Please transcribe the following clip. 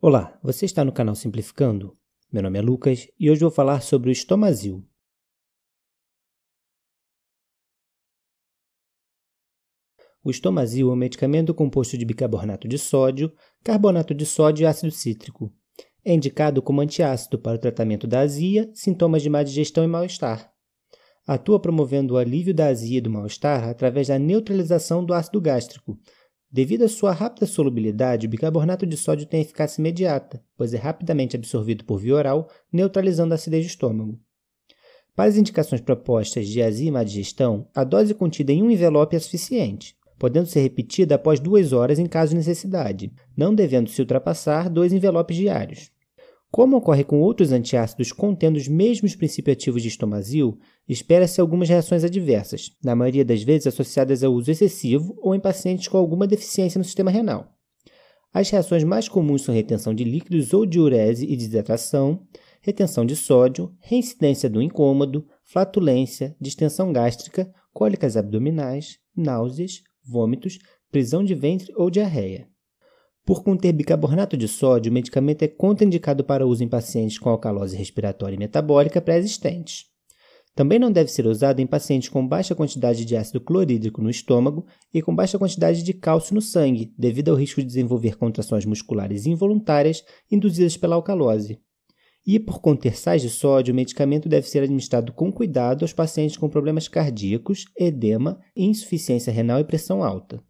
Olá, você está no canal Simplificando? Meu nome é Lucas e hoje vou falar sobre o estomazil. O estomazil é um medicamento composto de bicarbonato de sódio, carbonato de sódio e ácido cítrico. É indicado como antiácido para o tratamento da azia, sintomas de má digestão e mal-estar. Atua promovendo o alívio da azia e do mal-estar através da neutralização do ácido gástrico, Devido à sua rápida solubilidade, o bicarbonato de sódio tem eficácia imediata, pois é rapidamente absorvido por via oral, neutralizando a acidez do estômago. Para as indicações propostas de azima à digestão, a dose contida em um envelope é suficiente, podendo ser repetida após duas horas em caso de necessidade, não devendo se ultrapassar dois envelopes diários. Como ocorre com outros antiácidos contendo os mesmos princípios ativos de estomazil, espera-se algumas reações adversas, na maioria das vezes associadas ao uso excessivo ou em pacientes com alguma deficiência no sistema renal. As reações mais comuns são retenção de líquidos ou diurese e desidratação, retenção de sódio, reincidência do incômodo, flatulência, distensão gástrica, cólicas abdominais, náuseas, vômitos, prisão de ventre ou diarreia. Por conter bicarbonato de sódio, o medicamento é contraindicado para uso em pacientes com alcalose respiratória e metabólica pré-existentes. Também não deve ser usado em pacientes com baixa quantidade de ácido clorídrico no estômago e com baixa quantidade de cálcio no sangue, devido ao risco de desenvolver contrações musculares involuntárias induzidas pela alcalose. E por conter sais de sódio, o medicamento deve ser administrado com cuidado aos pacientes com problemas cardíacos, edema, insuficiência renal e pressão alta.